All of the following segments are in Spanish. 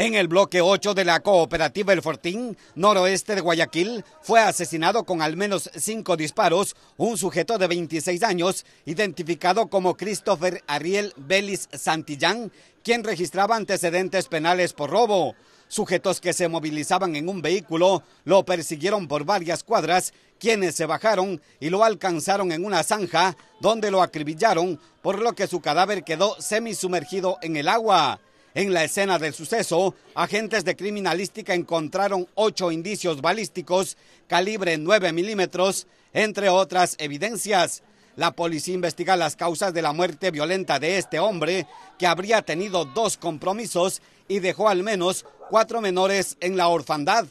En el bloque 8 de la cooperativa El Fortín, noroeste de Guayaquil, fue asesinado con al menos cinco disparos un sujeto de 26 años, identificado como Christopher Ariel Vélez Santillán, quien registraba antecedentes penales por robo. Sujetos que se movilizaban en un vehículo lo persiguieron por varias cuadras, quienes se bajaron y lo alcanzaron en una zanja donde lo acribillaron, por lo que su cadáver quedó semisumergido en el agua. En la escena del suceso, agentes de criminalística encontraron ocho indicios balísticos calibre 9 milímetros, entre otras evidencias. La policía investiga las causas de la muerte violenta de este hombre, que habría tenido dos compromisos y dejó al menos cuatro menores en la orfandad.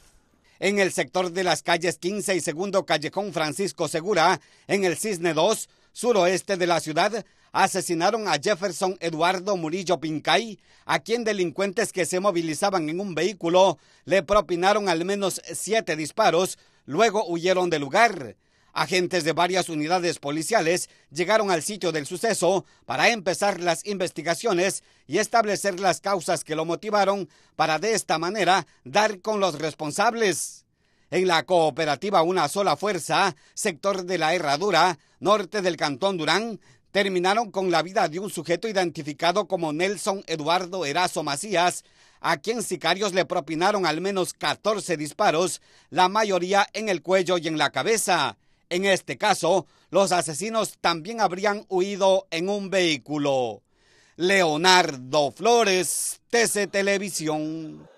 En el sector de las calles 15 y segundo callejón Francisco Segura, en el Cisne 2, suroeste de la ciudad, asesinaron a Jefferson Eduardo Murillo Pincay, a quien delincuentes que se movilizaban en un vehículo le propinaron al menos siete disparos, luego huyeron del lugar. Agentes de varias unidades policiales llegaron al sitio del suceso para empezar las investigaciones y establecer las causas que lo motivaron para de esta manera dar con los responsables. En la cooperativa Una Sola Fuerza, sector de la Herradura, norte del Cantón Durán, terminaron con la vida de un sujeto identificado como Nelson Eduardo Erazo Macías, a quien sicarios le propinaron al menos 14 disparos, la mayoría en el cuello y en la cabeza. En este caso, los asesinos también habrían huido en un vehículo. Leonardo Flores, TC Televisión.